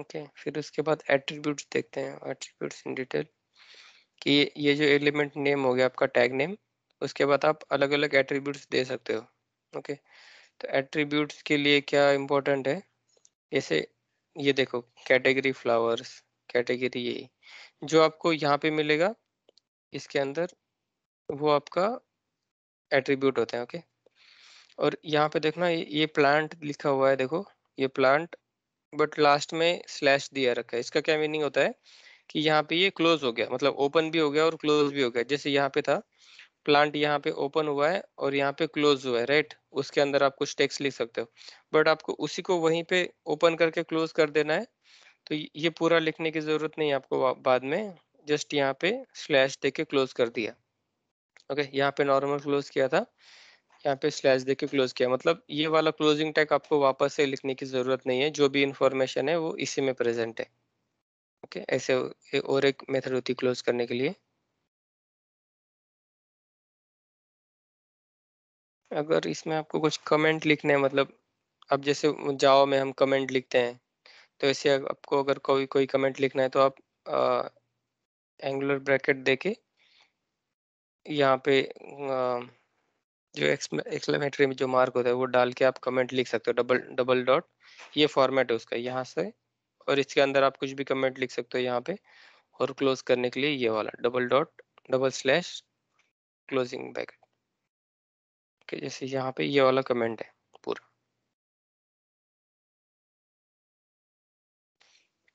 ओके फिर उसके बाद एट्रीब्यूट्स देखते हैं एट्रीब्यूट्स इन डिटेल कि ये जो एलिमेंट नेम हो गया आपका टैग नेम उसके बाद आप अलग अलग एट्रीब्यूट्स दे सकते हो ओके तो एट्रीब्यूट्स के लिए क्या इम्पोर्टेंट है जैसे ये देखो कैटेगरी फ्लावर्स कैटेगरी ये जो आपको यहाँ पे मिलेगा इसके अंदर वो आपका एट्रीब्यूट होते हैं ओके और यहाँ पे देखना ये प्लांट लिखा हुआ है देखो ये प्लांट बट लास्ट में स्लैश दिया रखा है इसका क्या मीनिंग होता है कि यहाँ पे ये क्लोज हो गया मतलब ओपन भी हो गया और क्लोज भी हो गया जैसे यहाँ पे था प्लांट यहाँ पे ओपन हुआ है और यहाँ पे क्लोज हुआ है राइट उसके अंदर आप कुछ टेक्स्ट लिख सकते हो बट आपको उसी को वहीं पे ओपन करके क्लोज कर देना है तो ये पूरा लिखने की जरूरत नहीं है आपको बाद में जस्ट यहाँ पे स्लैश दे के क्लोज कर दिया ओके यहाँ पे नॉर्मल क्लोज किया था यहाँ पे स्लैश देके क्लोज किया मतलब ये वाला क्लोजिंग टैग आपको वापस से लिखने की ज़रूरत नहीं है जो भी इंफॉर्मेशन है वो इसी में प्रेजेंट है ओके okay, ऐसे और एक मेथड होती क्लोज करने के लिए अगर इसमें आपको कुछ कमेंट लिखना है मतलब अब जैसे जाओ में हम कमेंट लिखते हैं तो ऐसे आपको अगर कोई कोई कमेंट लिखना है तो आप एंगुलर ब्रैकेट देके यहाँ पे आ, जो एक्सक्लेमेटरी में जो मार्क होता है वो डाल के आप कमेंट लिख सकते हो डबल डबल डॉट ये फॉर्मेट है उसका यहाँ से और इसके अंदर आप कुछ भी कमेंट लिख सकते हो यहाँ पे और क्लोज करने के लिए ये वाला double dot double slash closing bracket जैसे यहाँ पे ये वाला कमेंट है पूरा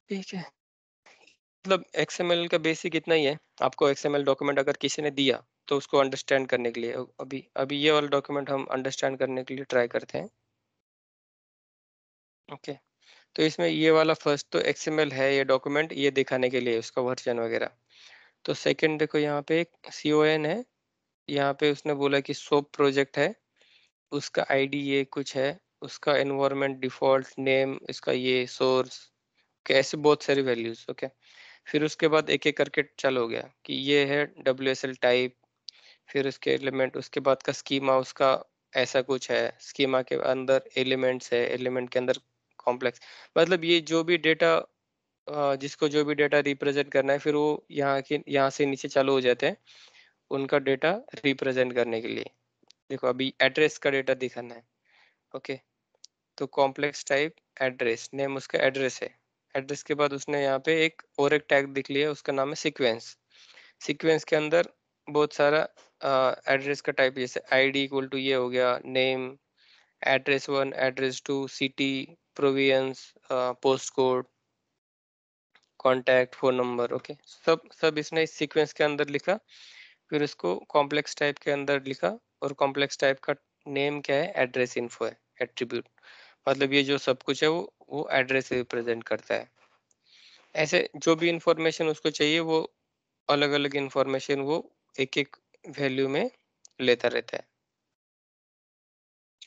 ठीक है मतलब XML का बेसिक इतना ही है आपको XML डॉक्यूमेंट अगर किसी ने दिया तो उसको अंडरस्टैंड करने के लिए अभी अभी ये वाला डॉक्यूमेंट हम अंडरस्टैंड करने के लिए ट्राई करते हैं ओके okay. तो इसमें ये वाला फर्स्ट तो एक्सएमएल है ये डॉक्यूमेंट ये दिखाने के लिए उसका वर्जन वगैरह तो सेकेंड देखो यहाँ पे एक सी है यहाँ पे उसने बोला कि सोप प्रोजेक्ट है उसका डी ये कुछ है उसका एनवायरमेंट डिफॉल्ट नेम इसका ये सोर्स ऐसे बहुत सारे वैल्यूज ओके okay. फिर उसके बाद एक एक करके चल हो गया कि ये है डब्ल्यू एस एल टाइप फिर उसके एलिमेंट उसके बाद का स्कीमा उसका ऐसा कुछ है स्कीमा के अंदर एलिमेंट्स है एलिमेंट के अंदर कॉम्प्लेक्स मतलब ये जो भी डेटा जिसको जो भी डेटा रिप्रेजेंट करना है फिर वो यहाँ के यहाँ से नीचे चालू हो जाते हैं उनका डेटा रिप्रेजेंट करने के लिए देखो अभी एड्रेस का डेटा दिखाना है ओके तो कॉम्प्लेक्स टाइप एड्रेस नेम उसका एड्रेस है एड्रेस के बाद उसने यहाँ पे एक और एक टैग दिख लिया उसका नाम है सिक्वेंस सिक्वेंस के अंदर बहुत सारा एड्रेस का टाइप जैसे आई डी इक्वल टू ये हो गया name address one address two city province post code contact phone number okay सब सब इसने इस सिक्वेंस के अंदर लिखा फिर उसको कॉम्प्लेक्स टाइप के अंदर लिखा और कॉम्प्लेक्स टाइप का नेम क्या है एड्रेस इन्फो है एट्रीब्यूट मतलब ये जो सब कुछ है वो वो एड्रेस रिप्रेजेंट करता है ऐसे जो भी इंफॉर्मेशन उसको चाहिए वो अलग अलग इंफॉर्मेशन वो एक एक वैल्यू में लेता रहता है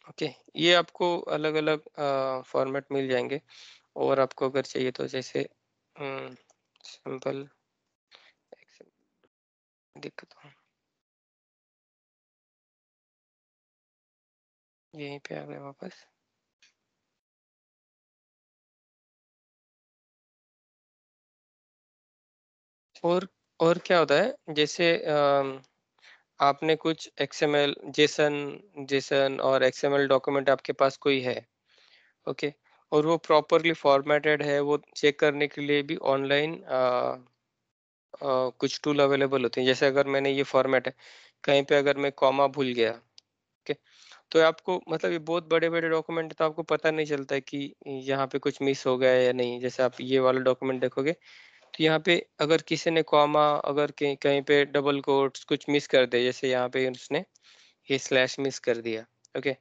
ओके okay, ये आपको अलग अलग फॉर्मेट मिल जाएंगे और आपको अगर चाहिए तो जैसे सिंपल हम्म, दिक्कत हो यहीं पे आ गए वापस और और क्या होता है जैसे आपने कुछ एक्सएमएल जेसन जेसन और एक्सएमएल डॉक्यूमेंट आपके पास कोई है ओके और वो प्रॉपरली फॉर्मेटेड है वो चेक करने के लिए भी ऑनलाइन कुछ टूल अवेलेबल होते हैं जैसे अगर मैंने ये फॉर्मेट है कहीं पे अगर मैं कॉमा भूल गया ओके तो आपको मतलब ये बहुत बड़े बड़े डॉक्यूमेंट तो आपको पता नहीं चलता है कि यहाँ पे कुछ मिस हो गया है या नहीं जैसे आप ये वाला डॉक्यूमेंट देखोगे तो यहाँ पे अगर किसी ने कॉमा अगर कहीं पे डबल कोट्स कुछ मिस कर दे जैसे यहाँ पे उसने ये स्लैश मिस कर दिया ओके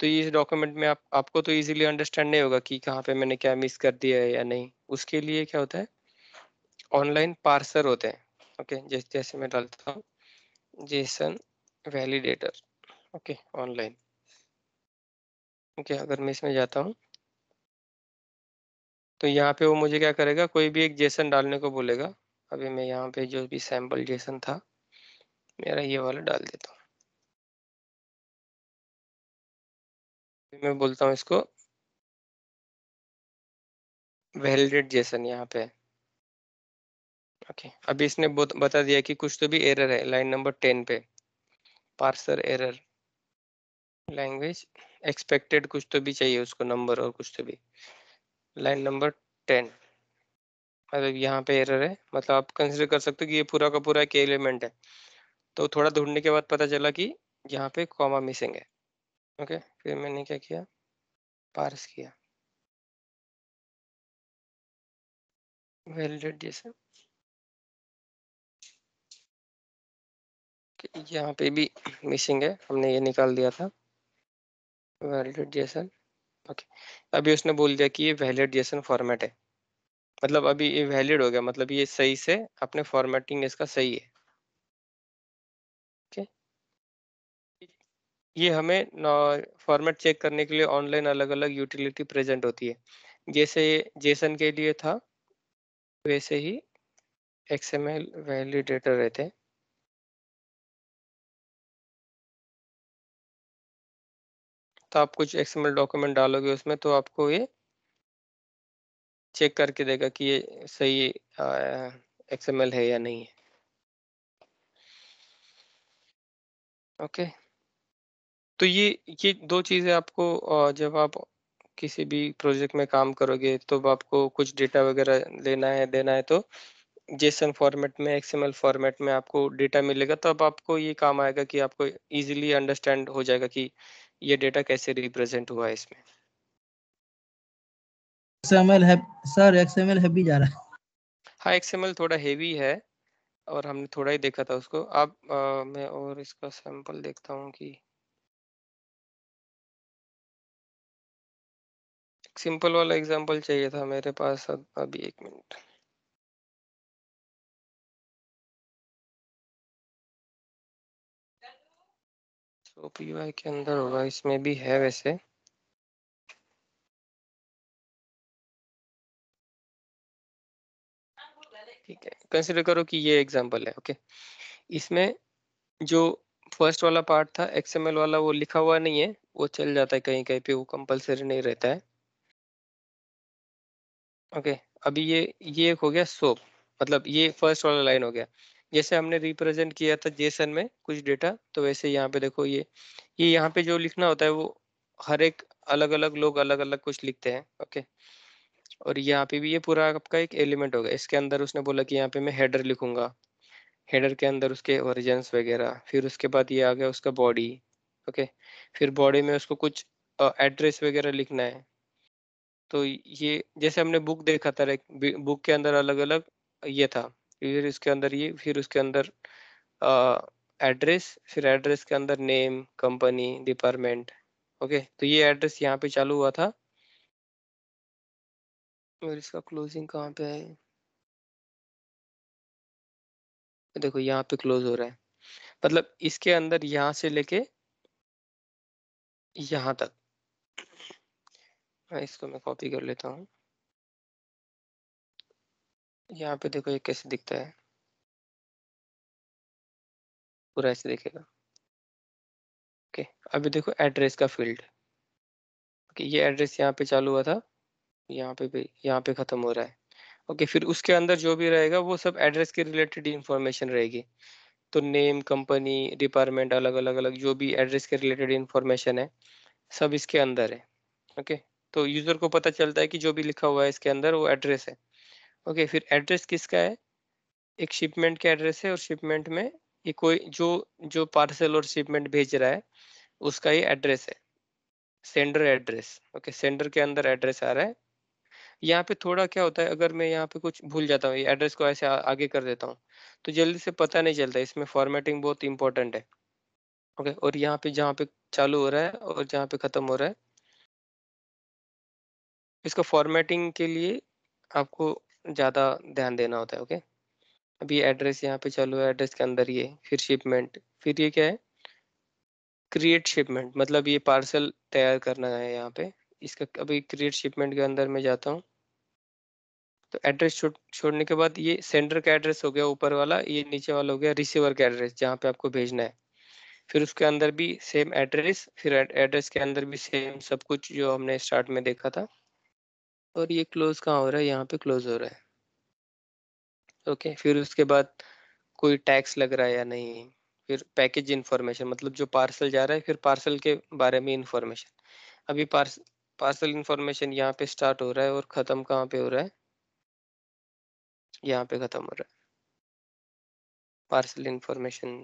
तो ये डॉक्यूमेंट में आप आपको तो इजीली अंडरस्टैंड नहीं होगा कि कहाँ पे मैंने क्या मिस कर दिया है या नहीं उसके लिए क्या होता है ऑनलाइन पार्सर होते हैं ओके जैसे जैसे मैं डालता हूँ JSON validator okay online okay अगर मैं इसमें जाता हूँ तो यहाँ पे वो मुझे क्या करेगा कोई भी एक जेसन डालने को बोलेगा अभी मैं यहाँ पे जो भी सैम्पल जेसन था मेरा ये वाला डाल देता हूँ मैं बोलता हूँ इसको वेलडेड जेसन यहाँ पे ओके okay. अभी इसने बता दिया कि कुछ तो भी एरर है लाइन नंबर टेन पे पार्सर एरर लैंग्वेज एक्सपेक्टेड कुछ तो भी चाहिए उसको नंबर और कुछ तो भी लाइन नंबर टेन मतलब यहाँ पे एरर है मतलब आप कंसिडर कर सकते हो कि ये पूरा का पूरा एक एलिमेंट है तो थोड़ा ढूंढने के बाद पता चला कि यहाँ पे कॉमा मिसिंग है ओके फिर मैंने क्या किया पार्स किया वैलिडेट जैसा यहाँ पे भी मिसिंग है हमने ये निकाल दिया था वैलिडेट जैसा ओके अभी उसने बोल दिया कि ये वैलिड जेसन फॉर्मेट है मतलब अभी ये वैलिड हो गया मतलब ये सही से अपने फॉर्मेटिंग इसका सही है ओके ये हमें फॉर्मेट चेक करने के लिए ऑनलाइन अलग अलग यूटिलिटी प्रेजेंट होती है जैसे जेसन के लिए था वैसे ही एक्सएमएल वैलिडेटर रहते हैं तो आप कुछ एक्सएमएल डॉक्यूमेंट डालोगे उसमें तो आपको ये चेक करके देगा कि ये सही एक्सएमएल है या नहीं है ओके तो ये ये दो चीज़ें आपको जब आप किसी भी प्रोजेक्ट में काम करोगे तो आपको कुछ डेटा वगैरह लेना है देना है तो जेसन फॉर्मेट में एक्सएमएल फॉर्मेट में आपको डेटा मिलेगा तब तो आपको ये काम आएगा कि आपको इजीली अंडरस्टैंड हो जाएगा कि ये डेटा कैसे रिप्रेजेंट हुआ है इसमें XML है सर XML हैवी जा रहा है हाँ XML थोड़ा हेवी है और हमने थोड़ा ही देखा था उसको अब मैं और इसका सैंपल देखता हूँ कि सिंपल वाला एग्जांपल चाहिए था मेरे पास अब अभी एक मिनट सो पी वाई के अंदर होगा इसमें भी है वैसे ठीक है कंसीडर करो कि ये एग्जांपल है ओके इसमें जो फर्स्ट वाला पार्ट था एक्सएमएल वाला वो लिखा हुआ नहीं है वो चल जाता है कहीं कहीं पे वो कंपलसरी नहीं रहता है ओके okay, अभी ये ये एक हो गया सोप मतलब ये फर्स्ट वाला लाइन हो गया जैसे हमने रिप्रेजेंट किया था जेसन में कुछ डेटा तो वैसे यहाँ पे देखो ये ये यहाँ पे जो लिखना होता है वो हर एक अलग अलग लोग अलग अलग कुछ लिखते हैं ओके और यहाँ पे भी ये पूरा आपका एक एलिमेंट होगा इसके अंदर उसने बोला कि यहाँ पे मैं हेडर लिखूंगा हेडर के अंदर उसके ओरिजन्स वगैरह फिर उसके बाद ये आ गया उसका बॉडी ओके फिर बॉडी में उसको कुछ एड्रेस वगैरह लिखना है तो ये जैसे हमने बुक देखा था बुक के अंदर अलग अलग ये था फिर इसके अंदर ये फिर उसके अंदर एड्रेस फिर एड्रेस के अंदर नेम कंपनी डिपार्टमेंट ओके तो ये एड्रेस यहाँ पे चालू हुआ था और इसका क्लोजिंग कहाँ पे है देखो यहाँ पे क्लोज हो रहा है मतलब इसके अंदर यहाँ से लेके यहाँ तक हाँ, इसको मैं कॉपी कर लेता हूँ यहाँ पे देखो ये कैसे दिखता है पूरा ऐसे दिखेगा ओके अभी देखो एड्रेस का फील्ड ओके ये एड्रेस यहाँ पे चालू हुआ था यहाँ पे भी यहाँ पे ख़त्म हो रहा है ओके फिर उसके अंदर जो भी रहेगा वो सब एड्रेस के रिलेटेड इंफॉर्मेशन रहेगी तो नेम कंपनी डिपार्टमेंट अलग अलग अलग जो भी एड्रेस के रिलेटेड इंफॉर्मेशन है सब इसके अंदर है ओके तो यूज़र को पता चलता है कि जो भी लिखा हुआ है इसके अंदर वो एड्रेस है ओके फिर एड्रेस किसका है एक शिपमेंट के एड्रेस है और शिपमेंट में ये कोई जो जो पार्सल और शिपमेंट भेज रहा है उसका ये एड्रेस है सेंडर एड्रेस ओके सेंडर के अंदर एड्रेस आ रहा है यहाँ पे थोड़ा क्या होता है अगर मैं यहाँ पे कुछ भूल जाता हूँ ये एड्रेस को ऐसे आ, आगे कर देता हूँ तो जल्दी से पता नहीं चलता इसमें फॉर्मेटिंग बहुत इंपॉर्टेंट है ओके और यहाँ पे जहाँ पे चालू हो रहा है और जहाँ पे ख़त्म हो रहा है इसको फॉर्मेटिंग के लिए आपको ज़्यादा ध्यान देना होता है ओके अभी एड्रेस यहाँ पे चालू है एड्रेस के अंदर ये फिर शिपमेंट फिर ये क्या है क्रिएट शिपमेंट मतलब ये पार्सल तैयार करना है यहाँ पे इसका अभी क्रिएट शिपमेंट के अंदर मैं जाता हूँ तो एड्रेस छोड़ छोड़ने के बाद ये सेंडर का एड्रेस हो गया ऊपर वाला ये नीचे वाला हो गया रिसीवर का एड्रेस जहाँ पे आपको भेजना है फिर उसके अंदर भी सेम एड्रेस फिर एड्रेस के अंदर भी सेम सब कुछ जो हमने स्टार्ट में देखा था और ये क्लोज कहाँ हो रहा है यहाँ पे क्लोज हो रहा है ओके okay, फिर उसके बाद कोई टैक्स लग रहा है या नहीं फिर पैकेज इन्फॉर्मेशन मतलब जो पार्सल जा रहा है फिर पार्सल के बारे में इन्फॉर्मेशन अभी पार्स पार्सल इन्फॉर्मेशन यहाँ पे स्टार्ट हो रहा है और ख़त्म कहाँ पे हो रहा है यहाँ पे ख़त्म हो रहा है पार्सल इन्फॉर्मेशन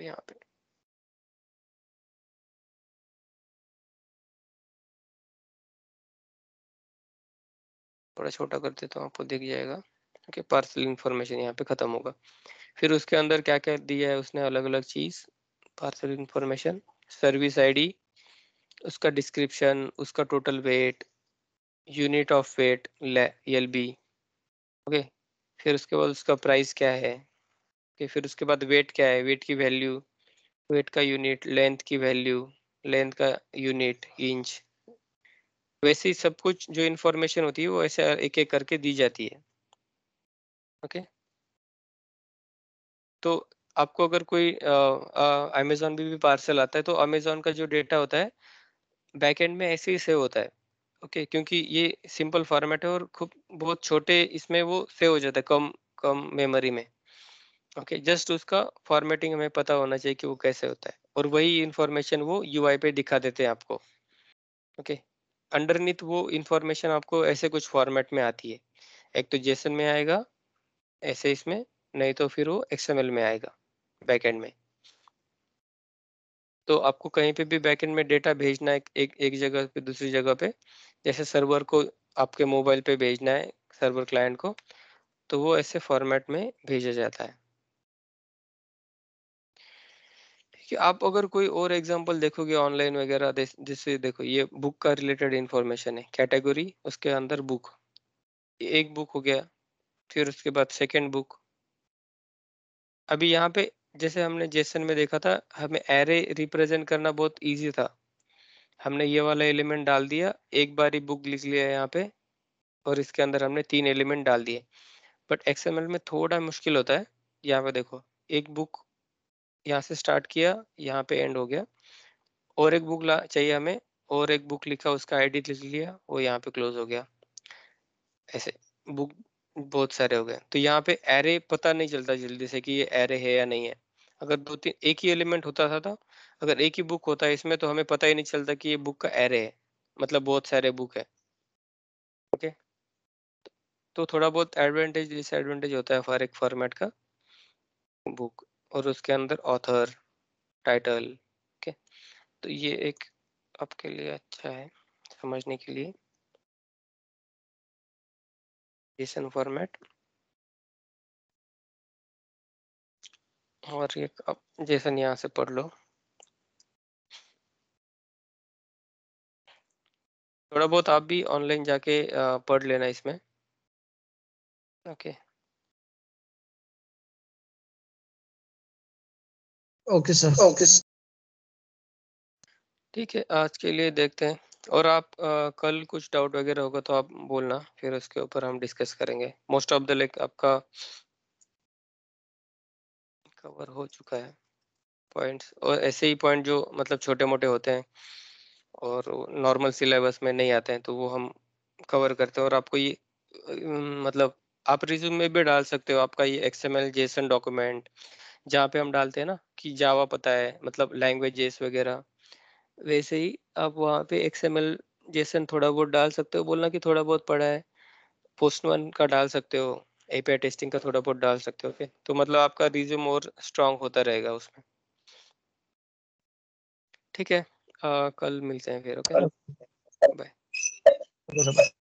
यहाँ पे थोड़ा छोटा कर देता हूँ आपको दिख जाएगा ओके पार्सल इन्फॉर्मेशन यहाँ पे ख़त्म होगा फिर उसके अंदर क्या क्या दिया है उसने अलग अलग चीज़ पार्सल इन्फॉर्मेशन सर्विस आईडी उसका डिस्क्रिप्शन उसका total weight unit of weight L B okay फिर उसके बाद उसका प्राइस क्या है ओके फिर उसके बाद वेट क्या है वेट की वैल्यू वेट का यूनिट लेंथ की वैल्यू लेंथ का यूनिट इंच वैसे ही सब कुछ जो इन्फॉर्मेशन होती है वो ऐसे एक एक करके दी जाती है ओके तो आपको अगर कोई अमेजोन भी, भी पार्सल आता है तो अमेजोन का जो डेटा होता है बैकहेंड में ऐसे ही सेव होता है ओके okay, क्योंकि ये सिंपल फॉर्मेट है और खूब बहुत छोटे इसमें वो सेव हो जाता है कम कम मेमोरी में ओके okay, जस्ट उसका फॉर्मेटिंग हमें पता होना चाहिए कि वो कैसे होता है और वही इंफॉर्मेशन वो यूआई पे दिखा देते हैं आपको ओके okay, अंडरनीथ वो इंफॉर्मेशन आपको ऐसे कुछ फॉर्मेट में आती है एक तो जेसन में आएगा ऐसे इसमें नहीं तो फिर वो एक्सएमएल में आएगा बैकएंड में तो आपको कहीं पे भी बैकएंड में डेटा भेजना है एक एक जगह पे दूसरी जगह पे जैसे सर्वर को आपके मोबाइल पे भेजना है सर्वर क्लाइंट को तो वो ऐसे फॉर्मेट में भेजा जाता है कि आप अगर कोई और एग्जांपल देखोगे ऑनलाइन वगैरह जैसे देखो ये बुक का रिलेटेड इंफॉर्मेशन है कैटेगरी उसके अंदर बुक एक बुक हो गया फिर उसके बाद सेकेंड बुक अभी यहाँ पे जैसे हमने जेसन में देखा था हमें एरे रिप्रेजेंट करना बहुत इजी था हमने ये वाला एलिमेंट डाल दिया एक बार ही बुक लिख लिया यहाँ पे और इसके अंदर हमने तीन एलिमेंट डाल दिए बट एक्सएमएल में थोड़ा मुश्किल होता है यहाँ पे देखो एक बुक यहाँ से स्टार्ट किया यहाँ पे एंड हो गया और एक बुक चाहिए हमें और एक बुक लिखा उसका आईडी लिख लिया वो यहाँ पे क्लोज हो गया ऐसे बुक बहुत सारे हो गए तो यहाँ पे एरे पता नहीं चलता जल्दी से कि ये एरे है या नहीं है अगर दो तीन एक ही एलिमेंट होता था, तो अगर एक ही बुक होता है इसमें तो हमें पता ही नहीं चलता कि ये बुक का एरे है मतलब बहुत सारे बुक है ओके तो थोड़ा बहुत एडवांटेज डिसएडवांटेज होता है हर एक फॉर्मेट का बुक और उसके अंदर ऑथर टाइटल ओके तो ये एक आपके लिए अच्छा है समझने के लिए जेसन फॉर्मेट और ये अब जेसन यहाँ से पढ़ लो थोड़ा बहुत आप भी ऑनलाइन जाके पढ़ लेना इसमें okay okay. Okay sir okay ठीक है आज के लिए देखते हैं और आप आ, कल कुछ डाउट वगैरह होगा तो आप बोलना फिर उसके ऊपर हम डिस्कस करेंगे मोस्ट ऑफ द लाइक आपका कवर हो चुका है पॉइंट्स और ऐसे ही पॉइंट जो मतलब छोटे मोटे होते हैं और नॉर्मल सिलेबस में नहीं आते हैं तो वो हम कवर करते हैं और आपको ये मतलब आप रिज्यूम में भी डाल सकते हो आपका ये एक्सएमएल जेसन डॉक्यूमेंट जहाँ पे हम डालते हैं ना कि जावा पता है मतलब लैंग्वेज वगैरह वैसे ही आप वहाँ पे एक्सएमएल जैसन थोड़ा बहुत डाल सकते हो बोलना कि थोड़ा बहुत पढ़ा है पोस्ट वन का डाल सकते हो एपीआई टेस्टिंग का थोड़ा बहुत डाल सकते हो ओके तो मतलब आपका रिज्यूम और स्ट्रांग होता रहेगा उसमें ठीक है आ, कल मिलते हैं फिर ओके बाय